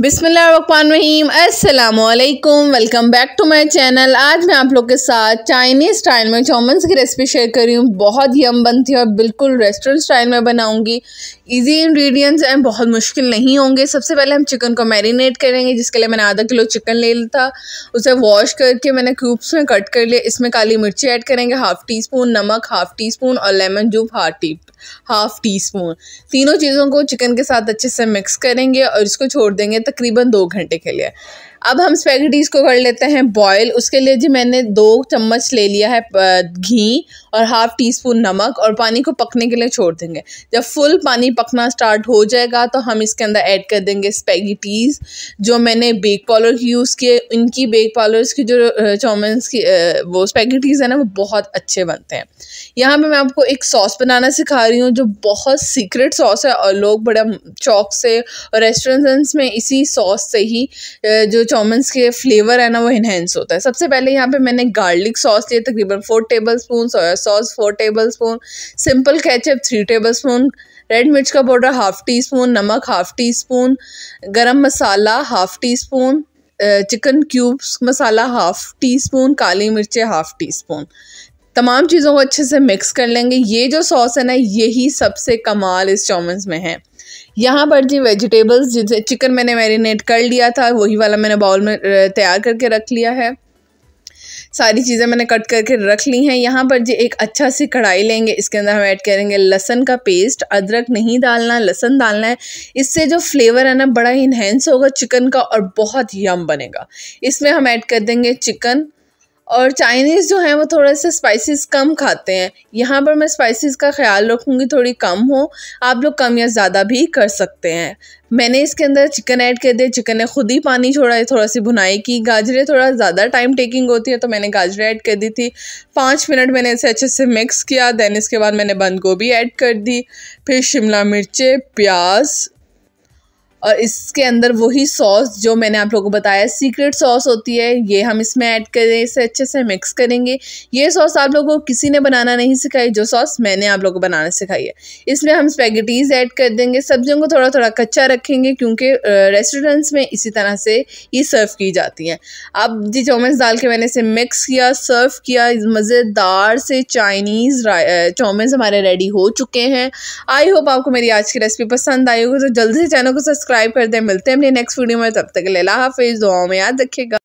बिसमीम अल्लाम welcome back to my channel आज मैं आप लोग के साथ चाइनीज़ स्टाइल में चौमिन की रेसिपी शेयर कर रही हूँ बहुत यम बनती है और बिल्कुल रेस्टोरेंट स्टाइल में बनाऊँगी इजी इंग्रेडिएंट्स हैं बहुत मुश्किल नहीं होंगे सबसे पहले हम चिकन को मैरिनेट करेंगे जिसके लिए मैंने आधा किलो चिकन ले लिया था उसे वॉश करके मैंने क्यूब्स में कट कर लिया इसमें काली मिर्ची ऐड करेंगे हाफ़ टी स्पून नमक हाफ़ टी स्पून और lemon juice half tea half teaspoon तीनों चीज़ों को चिकन के साथ अच्छे से मिक्स करेंगे और इसको छोड़ देंगे तकरीबन दो घंटे के लिए अब हम स्पेगेटीज़ को कर लेते हैं बॉयल उसके लिए जी मैंने दो चम्मच ले लिया है घी और हाफ़ टी स्पून नमक और पानी को पकने के लिए छोड़ देंगे जब फुल पानी पकना स्टार्ट हो जाएगा तो हम इसके अंदर ऐड कर देंगे स्पेगेटीज़ जो मैंने बेक पाउडर यूज़ किए इनकी बेक पॉलर्स की जो चाउमिनस की वो स्पेगेटीज़ है ना वो बहुत अच्छे बनते हैं यहाँ पर मैं आपको एक सॉस बनाना सिखा रही हूँ जो बहुत सीक्रेट सॉस है और लोग बड़ा चौक से और रेस्टोरेंट्स में इसी इसी सॉस से ही जो चौमिनस के फ्लेवर है ना वो इन्हेंस होता है सबसे पहले यहाँ पे मैंने गार्लिक सॉस लिया तकरीबन four tablespoon soya sauce four tablespoon simple ketchup three tablespoon red मिर्च का पाउडर हाफ़ टी स्पून नमक हाफ़ टी स्पून गर्म मसाला half teaspoon chicken cubes मसाला हाफ़ टी स्पून काली मिर्चें हाफ़ टी स्पून तमाम चीज़ों को अच्छे से मिक्स कर लेंगे ये जो सॉस है ना यही सबसे कमाल इस चौमिन में है यहाँ पर जी वेजिटेबल्स जिनसे चिकन मैंने मैरिनेट कर लिया था वही वाला मैंने बाउल में तैयार करके रख लिया है सारी चीज़ें मैंने कट करके रख ली हैं यहाँ पर जी एक अच्छा सी कढ़ाई लेंगे इसके अंदर हम ऐड करेंगे लहसन का पेस्ट अदरक नहीं डालना लहसन डालना है इससे जो फ्लेवर है ना बड़ा इन्हेंस होगा चिकन का और बहुत यम बनेगा इसमें हम ऐड कर देंगे चिकन और चाइनीज़ जो हैं वो थोड़े से स्पाइसेस कम खाते हैं यहाँ पर मैं स्पाइसेस का ख्याल रखूँगी थोड़ी कम हो आप लोग कम या ज़्यादा भी कर सकते हैं मैंने इसके अंदर चिकन ऐड कर दिया चिकन ने खुद ही पानी छोड़ा है थोड़ा सी भुनाई की गाजरें थोड़ा ज़्यादा टाइम टेकिंग होती है तो मैंने गाजरें ऐड कर दी थी पाँच मिनट मैंने इसे अच्छे से मिक्स किया दैन इसके बाद मैंने बंद गोभी ऐड कर दी फिर शिमला मिर्चें प्याज और इसके अंदर वही सॉस जो मैंने आप लोगों को बताया सीक्रेट सॉस होती है ये हम इसमें ऐड करें इसे अच्छे से मिक्स करेंगे ये सॉस आप लोगों को किसी ने बनाना नहीं सिखाई जो सॉस मैंने आप लोगों को बनाना सिखाई है इसमें हम स्पेगेटीज़ ऐड कर देंगे सब्जियों को थोड़ा थोड़ा कच्चा रखेंगे क्योंकि रेस्टोरेंट्स में इसी तरह से ये सर्व की जाती हैं अब जी चौमिन डाल के मैंने इसे मिक्स किया सर्व किया मज़ेदार से चाइनीज़ चौमिन हमारे रेडी हो चुके हैं आई होप आपको मेरी आज की रेसिपी पसंद आई होगी तो जल्दी से चैनल को सब्सक्राइब सब्सक्राइब कर दें मिलते हैं अपने नेक्स्ट वीडियो में तब तक लेला लिए हाफिज़ दुआओं में याद रखिएगा